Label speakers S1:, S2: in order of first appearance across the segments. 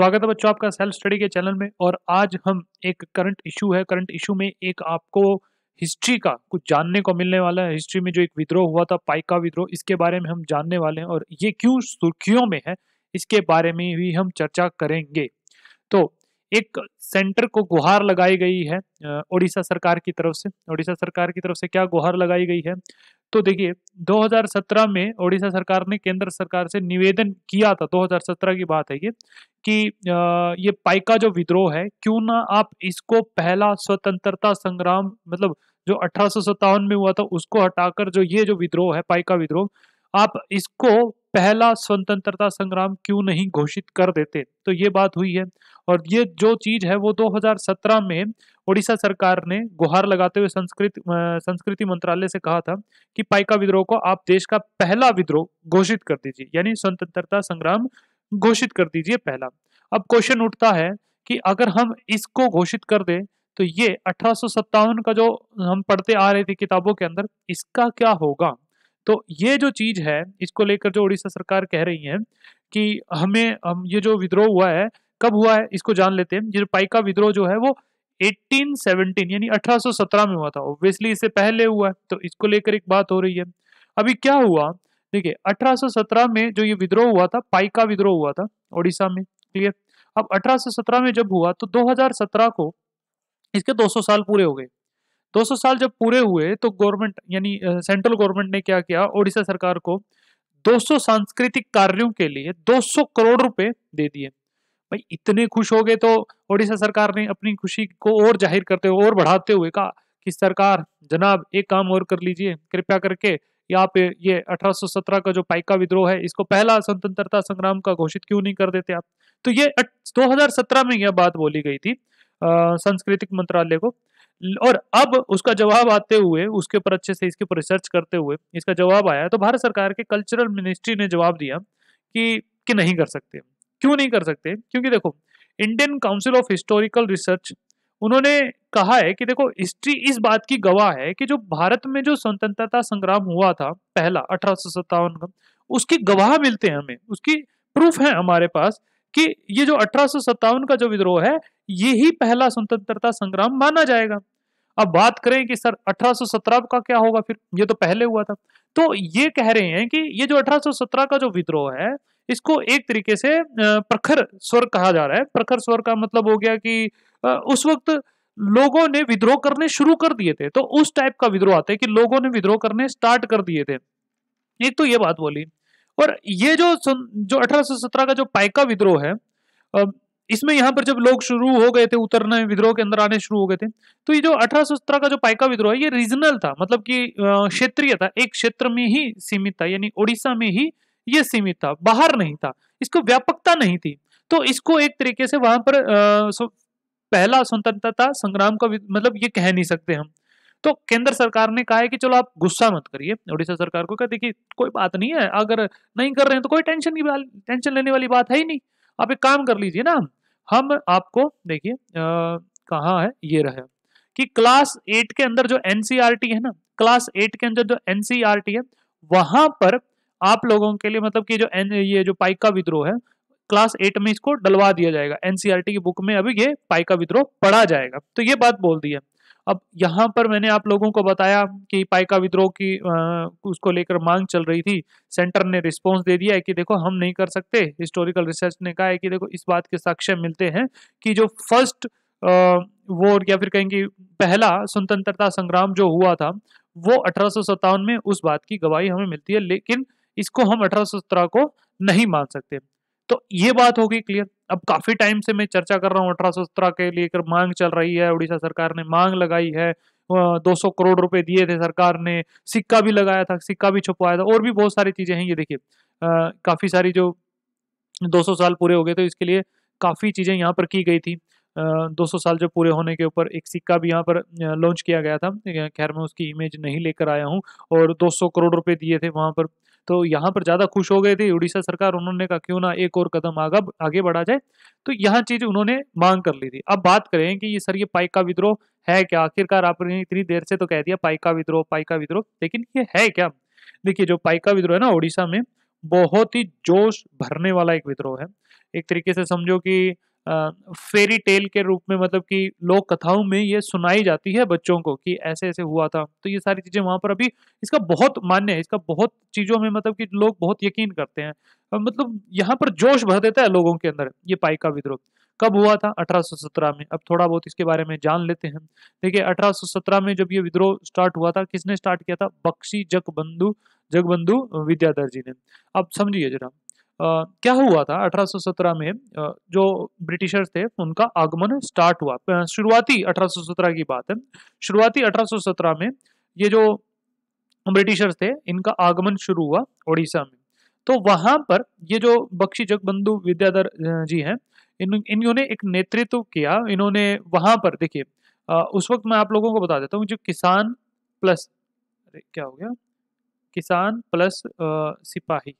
S1: स्वागत है बच्चों आपका सेल्फ स्टडी के चैनल में और आज हम एक करंट इशू है करंट इशू में एक आपको हिस्ट्री का कुछ जानने को मिलने वाला है हिस्ट्री में जो एक विद्रोह हुआ था का विद्रोह इसके बारे में हम जानने वाले हैं और ये क्यों सुर्खियों में है इसके बारे में भी हम चर्चा करेंगे तो एक सेंटर को गुहार लगाई गई है ओडिशा सरकार की तरफ से ओडिशा सरकार की तरफ से क्या गुहार लगाई गई है तो देखिए 2017 में ओडिशा सरकार ने केंद्र सरकार से निवेदन किया था 2017 की बात है ये कि ये पाइका जो विद्रोह है क्यों ना आप इसको पहला स्वतंत्रता संग्राम मतलब जो अठारह में हुआ था उसको हटाकर जो ये जो विद्रोह है पाइका विद्रोह आप इसको पहला स्वतंत्रता संग्राम क्यों नहीं घोषित कर देते तो ये बात हुई है और ये जो चीज है वो 2017 में उड़ीसा सरकार ने गुहार लगाते हुए संस्कृत संस्कृति मंत्रालय से कहा था कि पाइका विद्रोह को आप देश का पहला विद्रोह घोषित कर दीजिए यानी स्वतंत्रता संग्राम घोषित कर दीजिए पहला अब क्वेश्चन उठता है कि अगर हम इसको घोषित कर दे तो ये अठारह का जो हम पढ़ते आ रहे थे किताबों के अंदर इसका क्या होगा तो ये जो चीज़ है इसको लेकर जो उड़ीसा सरकार कह रही है कि हमें हम ये जो विद्रोह हुआ है कब हुआ है इसको जान लेते हैं जो पाइका विद्रोह जो है वो 1817 यानी 1817 में हुआ था ऑब्वियसली इससे पहले हुआ है तो इसको लेकर एक बात हो रही है अभी क्या हुआ देखिए 1817 में जो ये विद्रोह हुआ था पाइका विद्रोह हुआ था ओडिशा में क्लियर अब 1817 में जब हुआ तो 2017 को इसके 200 साल पूरे हो गए 200 साल जब पूरे हुए तो गवर्नमेंट यानी सेंट्रल गवर्नमेंट ने क्या किया ओडिशा सरकार को 200 सांस्कृतिक कार्यों के लिए 200 करोड़ रुपए दे दिए भाई इतने खुश हो गए तो ओडिशा सरकार ने अपनी खुशी को और जाहिर करते हुए और बढ़ाते हुए कहा कि सरकार जनाब एक काम और कर लीजिए कृपया करके यहाँ पे ये 1817 का जो पाइका विद्रोह है इसको पहला स्वतंत्रता संग्राम का घोषित क्यों नहीं कर देते आप तो ये 2017 में यह बात बोली गई थी सांस्कृतिक मंत्रालय को और अब उसका जवाब आते हुए उसके ऊपर अच्छे से इसके ऊपर रिसर्च करते हुए इसका जवाब आया तो भारत सरकार के कल्चरल मिनिस्ट्री ने जवाब दिया कि कि नहीं कर सकते क्यों नहीं कर सकते क्योंकि देखो Indian Council of Historical Research उन्होंने कहा है कि देखो हिस्ट्री इस बात की गवाह है कि जो भारत में जो स्वतंत्रता संग्राम हुआ था पहला अठारह का उसकी गवाह मिलते हैं हमें उसकी प्रूफ है हमारे पास कि ये जो अठारह का जो विद्रोह है यही पहला स्वतंत्रता संग्राम माना जाएगा अब बात करें कि सर 1817 का क्या होगा फिर ये तो पहले हुआ था तो ये कह रहे हैं कि ये जो 1817 का जो विद्रोह है इसको एक तरीके से प्रखर स्वर कहा जा रहा है प्रखर स्वर का मतलब हो गया कि उस वक्त लोगों ने विद्रोह करने शुरू कर दिए थे तो उस टाइप का विद्रोह आता है कि लोगों ने विद्रोह करने स्टार्ट कर दिए थे एक तो ये बात बोली और ये जो जो 1817 का जो पाइका विद्रोह है इसमें यहाँ पर जब लोग शुरू हो गए थे उतरने विद्रोह के अंदर आने शुरू हो गए थे तो ये जो अठारह का जो पाइका विद्रोह है ये रीजनल था मतलब कि क्षेत्रीय था एक क्षेत्र में ही सीमित था यानी ओडिशा में ही ये सीमित था बाहर नहीं था इसको व्यापकता नहीं थी तो इसको एक तरीके से वहां पर आ, पहला स्वतंत्रता संग्राम का मतलब ये कह नहीं सकते हम तो केंद्र सरकार ने कहा है कि चलो आप गुस्सा मत करिए ओडिशा सरकार को कहा देखिए कोई बात नहीं है अगर नहीं कर रहे हैं तो कोई टेंशन की टेंशन लेने वाली बात है ही नहीं आप एक काम कर लीजिए ना हम आपको देखिए कहाँ है ये रहे कि क्लास एट के अंदर जो एनसीआरटी e है ना क्लास एट के अंदर जो एनसीआरटी e है वहां पर आप लोगों के लिए मतलब कि जो एन ये जो पाइका विद्रोह है क्लास एट में इसको डलवा दिया जाएगा एनसीआरटी e की बुक में अभी ये पाइका विद्रोह पढ़ा जाएगा तो ये बात बोल दी है अब यहाँ पर मैंने आप लोगों को बताया कि पाइका विद्रोह की आ, उसको लेकर मांग चल रही थी सेंटर ने रिस्पॉन्स दे दिया है कि देखो हम नहीं कर सकते हिस्टोरिकल रिसर्च ने कहा है कि देखो इस बात के साक्ष्य मिलते हैं कि जो फर्स्ट वो या फिर कहेंगे पहला स्वतंत्रता संग्राम जो हुआ था वो अठारह में उस बात की गवाही हमें मिलती है लेकिन इसको हम अठारह को नहीं मान सकते तो ये बात होगी क्लियर अब काफी टाइम से मैं चर्चा कर रहा हूँ अठारह के लेकर मांग चल रही है उड़ीसा सरकार ने मांग लगाई है 200 करोड़ रुपए दिए थे सरकार ने सिक्का भी लगाया था सिक्का भी छुपवाया था और भी बहुत सारी चीजें हैं ये देखिए काफी सारी जो 200 साल पूरे हो गए तो इसके लिए काफी चीजें यहाँ पर की गई थी दो सौ साल जो पूरे होने के ऊपर एक सिक्का भी यहाँ पर लॉन्च किया गया था खैर मैं उसकी इमेज नहीं लेकर आया हूँ और सौ करोड़ रुपए दिए थे वहां पर तो यहाँ पर ज़्यादा खुश हो गए थे उड़ीसा सरकार उन्होंने कहा क्यों ना एक और कदम आगा आगे बढ़ा जाए तो यहाँ चीज़ उन्होंने मांग कर ली थी अब बात करें कि ये सर ये पाइक का विद्रोह है क्या आखिरकार आपने इतनी देर से तो कह दिया पाइक का विद्रोह का विद्रोह लेकिन ये है क्या देखिए जो पाइक का विद्रोह है ना उड़ीसा में बहुत ही जोश भरने वाला एक विद्रोह है एक तरीके से समझो कि फेरी टेल के रूप में मतलब कि लोक कथाओं में ये सुनाई जाती है बच्चों को कि ऐसे ऐसे हुआ था तो ये सारी चीज़ें वहां पर अभी इसका बहुत मान्य है इसका बहुत चीज़ों में मतलब कि लोग बहुत यकीन करते हैं तो मतलब यहाँ पर जोश भर देता है लोगों के अंदर ये पाई का विद्रोह कब हुआ था 1817 में अब थोड़ा बहुत इसके बारे में जान लेते हैं देखिए 1817 में जब ये विद्रोह स्टार्ट हुआ था किसने स्टार्ट किया था बख्शी जगबंधु जगबंधु विद्याधर जी ने अब समझिए जरा क्या हुआ था 1817 में जो ब्रिटिशर्स थे उनका आगमन स्टार्ट हुआ शुरुआती 1817 की बात है शुरुआती 1817 में ये जो ब्रिटिशर्स थे इनका आगमन शुरू हुआ उड़ीसा में तो वहां पर ये जो बख्शी जगबंधु विद्याधर जी हैं इन इन्होंने एक नेतृत्व किया इन्होंने वहां पर देखिए उस वक्त मैं आप लोगों को बता देता हूँ जो किसान प्लस क्या हो गया किसान प्लस सिपाही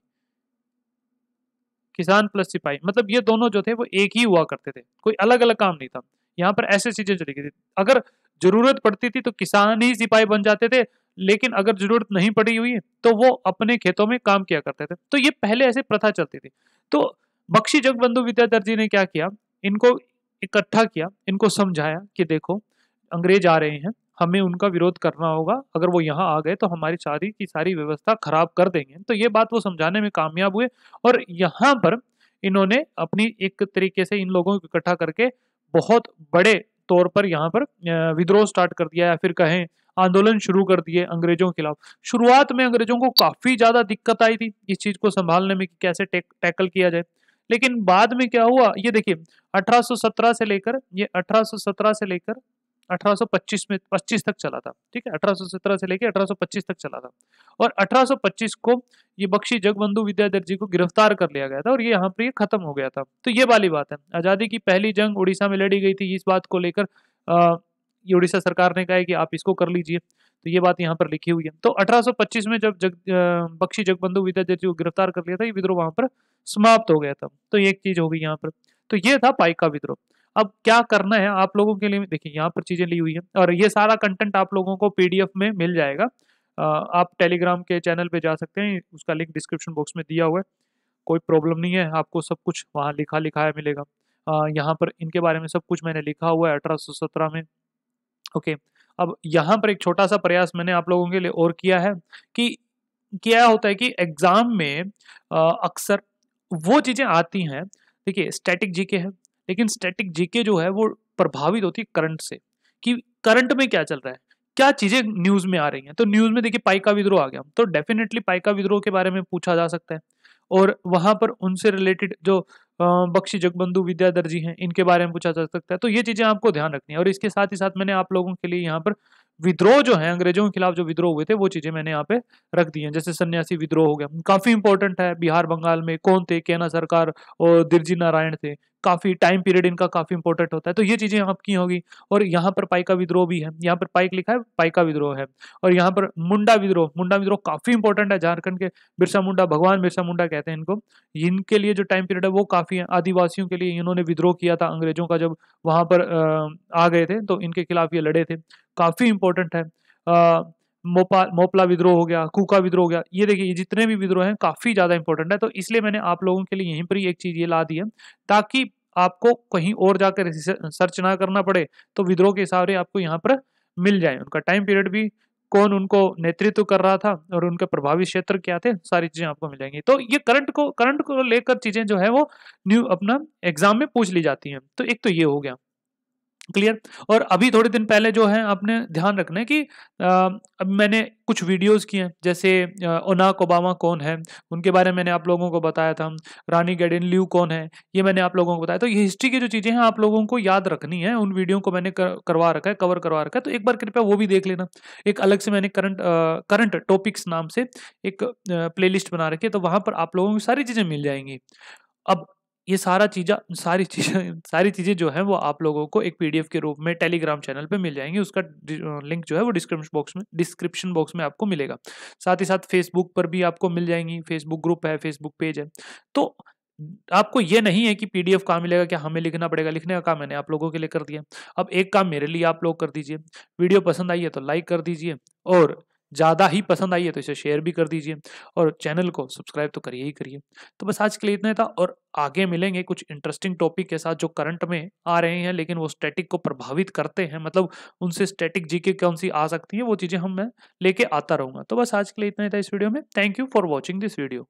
S1: किसान प्लस सिपाही मतलब ये दोनों जो थे वो एक ही हुआ करते थे कोई अलग अलग काम नहीं था यहाँ पर ऐसे चीजें चली गई थी अगर जरूरत पड़ती थी तो किसान ही सिपाही बन जाते थे लेकिन अगर जरूरत नहीं पड़ी हुई तो वो अपने खेतों में काम किया करते थे तो ये पहले ऐसे प्रथा चलती थी तो बख्शी जगबंधु विद्याधर जी ने क्या किया इनको इकट्ठा किया इनको समझाया कि देखो अंग्रेज आ रहे हैं हमें उनका विरोध करना होगा अगर वो यहाँ आ गए तो हमारी सारी की सारी व्यवस्था खराब कर देंगे तो ये बात वो समझाने में कामयाब हुए और यहाँ पर इन्होंने अपनी एक तरीके से इन लोगों को इकट्ठा करके बहुत बड़े तौर पर यहाँ पर विद्रोह स्टार्ट कर दिया या फिर कहें आंदोलन शुरू कर दिए अंग्रेजों के खिलाफ शुरुआत में अंग्रेजों को काफ़ी ज़्यादा दिक्कत आई थी इस चीज़ को संभालने में कि कैसे टेक टैकल किया जाए लेकिन बाद में क्या हुआ ये देखिए 1817 से लेकर ये 1817 से लेकर 1825 में 25 तक चला था ठीक है 1817 से लेकर 1825 तक चला था और 1825 को ये बख्शी जगबंधु विद्याधर जी को गिरफ्तार कर लिया गया था और ये यहाँ पर ये खत्म हो गया था तो ये वाली बात है आज़ादी की पहली जंग उड़ीसा में लड़ी गई थी इस बात को लेकर ये उड़ीसा सरकार ने कहा है कि आप इसको कर लीजिए तो ये बात यहाँ पर लिखी हुई है तो अठारह में जब जग बख्शी जगबंधु विद्याधर जी को गिरफ्तार कर लिया था ये विद्रोह वहाँ पर समाप्त हो गया था तो ये एक चीज़ हो गई यहाँ पर तो ये था पाइका विद्रोह अब क्या करना है आप लोगों के लिए देखिए यहाँ पर चीज़ें ली हुई है और ये सारा कंटेंट आप लोगों को पी में मिल जाएगा आप टेलीग्राम के चैनल पे जा सकते हैं उसका लिंक डिस्क्रिप्शन बॉक्स में दिया हुआ है कोई प्रॉब्लम नहीं है आपको सब कुछ वहाँ लिखा लिखाया मिलेगा यहाँ पर इनके बारे में सब कुछ मैंने लिखा हुआ है अठारह में ओके अब यहाँ पर एक छोटा सा प्रयास मैंने आप लोगों के लिए और किया है कि क्या होता है कि एग्ज़ाम में अक्सर वो चीज़ें आती हैं देखिए स्टैटिक जीके है लेकिन स्टैटिक जीके जो है वो प्रभावित होती है करंट से कि करंट में क्या चल रहा है क्या चीजें न्यूज में आ रही हैं तो न्यूज में देखिए पाइका विद्रोह आ गया तो डेफिनेटली पाइका विद्रोह के बारे में पूछा जा सकता है और वहां पर उनसे रिलेटेड जो बख्शी जगबंधु विद्याधर जी हैं इनके बारे में पूछा जा सकता है तो ये चीजें आपको ध्यान रखनी है और इसके साथ ही साथ मैंने आप लोगों के लिए यहाँ पर विद्रोह जो है अंग्रेजों के खिलाफ जो विद्रोह हुए थे वो चीजें मैंने यहाँ पे रख दी हैं जैसे सन्यासी विद्रोह हो गया काफी इंपॉर्टेंट है बिहार बंगाल में कौन थे कैना सरकार और दिर्जी नारायण थे काफ़ी टाइम पीरियड इनका काफ़ी इंपॉर्टेंट होता है तो ये चीज़ें आपकी होगी और यहाँ पर पाइका विद्रोह भी है यहाँ पर पाइक लिखा है पाइका विद्रोह है और यहाँ पर मुंडा विद्रोह मुंडा विद्रोह काफ़ी इंपॉर्टेंट है झारखंड के बिरसा मुंडा भगवान बिरसा मुंडा कहते हैं इनको इनके लिए जो टाइम पीरियड है वो काफ़ी है आदिवासियों के लिए इन्होंने विद्रोह किया था अंग्रेजों का जब वहाँ पर आ गए थे तो इनके खिलाफ ये लड़े थे काफ़ी इंपॉर्टेंट है मोपा मोपला विद्रोह हो गया कूका विद्रोह हो गया ये देखिए ये जितने भी विद्रोह हैं काफ़ी ज़्यादा इंपॉर्टेंट है तो इसलिए मैंने आप लोगों के लिए यहीं पर ही एक चीज़ ये ला दी है ताकि आपको कहीं और जाकर सर्च ना करना पड़े तो विद्रोह के हिसाब से आपको यहाँ पर मिल जाए उनका टाइम पीरियड भी कौन उनको नेतृत्व कर रहा था और उनके प्रभावी क्षेत्र क्या थे सारी चीजें आपको मिल जाएंगी तो ये करंट को करंट को लेकर चीजें जो है वो न्यू अपना एग्जाम में पूछ ली जाती हैं तो एक तो ये हो गया क्लियर और अभी थोड़े दिन पहले जो है आपने ध्यान रखना है कि अब मैंने कुछ वीडियोस किए हैं जैसे ओनाक ओबामा कौन है उनके बारे में मैंने आप लोगों को बताया था रानी गेडिन ल्यू कौन है ये मैंने आप लोगों को बताया तो ये हिस्ट्री की जो चीज़ें हैं आप लोगों को याद रखनी है उन वीडियो को मैंने कर, करवा रखा है कवर करवा रखा है तो एक बार कृपया वो भी देख लेना एक अलग से मैंने करंट करंट टॉपिक्स नाम से एक प्ले बना रखी है तो वहाँ पर आप लोगों को सारी चीज़ें मिल जाएंगी अब ये सारा चीजा सारी चीज़ें सारी चीज़ें जो है वो आप लोगों को एक पीडीएफ के रूप में टेलीग्राम चैनल पे मिल जाएंगी उसका लिंक जो है वो डिस्क्रिप्शन बॉक्स में डिस्क्रिप्शन बॉक्स में आपको मिलेगा साथ ही साथ फेसबुक पर भी आपको मिल जाएंगी फेसबुक ग्रुप है फेसबुक पेज है तो आपको ये नहीं है कि पी डी मिलेगा क्या हमें लिखना पड़ेगा लिखने का काम मैंने आप लोगों के लिए कर दिया अब एक काम मेरे लिए आप लोग कर दीजिए वीडियो पसंद आई है तो लाइक कर दीजिए और ज़्यादा ही पसंद आई है तो इसे शेयर भी कर दीजिए और चैनल को सब्सक्राइब तो करिए ही करिए तो बस आज के लिए इतना ही था और आगे मिलेंगे कुछ इंटरेस्टिंग टॉपिक के साथ जो करंट में आ रहे हैं लेकिन वो स्टैटिक को प्रभावित करते हैं मतलब उनसे स्टैटिक जीके कौन सी आ सकती है वो चीज़ें हम मैं लेके आता रहूँगा तो बस आज के लिए इतना ही था इस वीडियो में thank you for watching this video